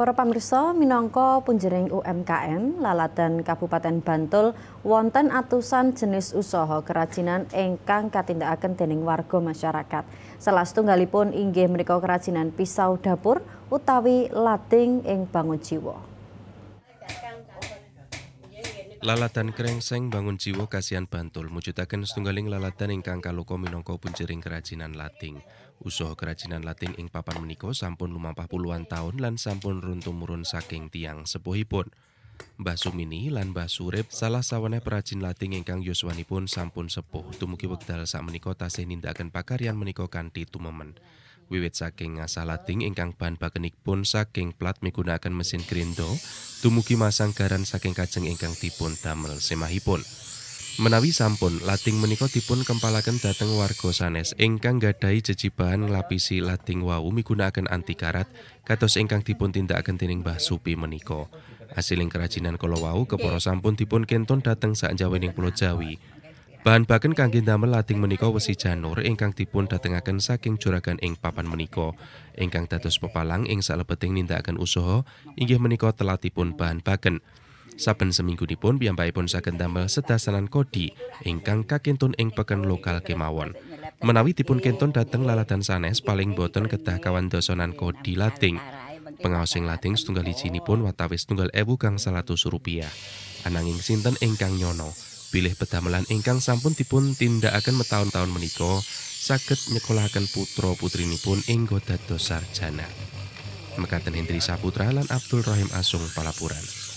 Para pamirsa, minangka punjering UMKM, Lalatan Kabupaten Bantul wonten atusan jenis usaha kerajinan ingkang katindakaken dening warga masyarakat. Salah setunggalipun inggih menika kerajinan pisau dapur utawi lading ing bangun jiwa. Lalatan krengseng bangun jiwa kasihan Bantul mujutaken setunggaling lalatan ingkang kaloka minangka punjering kerajinan Lating. Usaha kerajinan Lating ing papan menika sampun lumampah puluhan tahun lan sampun runtum tumurun saking tiang sepuhipun. Mbah Sumini lan Mbah Surip salah sawane perajin Lating ingkang yuswanipun sampun sepuh. Tumugi wekdal meniko tasih nindakaken pakaryan menika kanthi tumemen. Wiwit saking ngasah lating ingkang bahan pun saking plat menggunakan mesin grindo masang masanggaran saking kajeng ingkang dipun damel semahipun. Menawi sampun lating menika dipun kempalaken dateng warga sanes ingkang gadai jejibahan lapisi lating wau menggunakan anti karat kados ingkang dipun tindakaken tining bah Supi meniko. Asiling kerajinan kala wau kepara sampun dipun kenton dateng sak Jawi Pulau Jawi Bahan baken kangge damel lading menika wesi janur ingkang dipun datengaken saking juragan ing papan menika. Ingkang dados pepalang ing salebeting nindakaken usaha inggih menika telatipun bahan baken. Saben seminggunipun piyambakipun saged damel sedasanan kodi ingkang kakintun ing peken lokal kemawon. Menawi dipun kinton dateng laladan sanes paling boten kedah kawan dosonan kodi lading. Pengaosing lading setunggal ijinipun watawis setunggal ewu kang salatus Anang Ananging sinten ingkang nyono. Bilih pedamelan ingkang sampun dipun tindakaken tahun menikah menika saged putro putra pun inggo dados sarjana. Mekaten Hendri Saputra lan Abdul Rahim Asung Palapuran.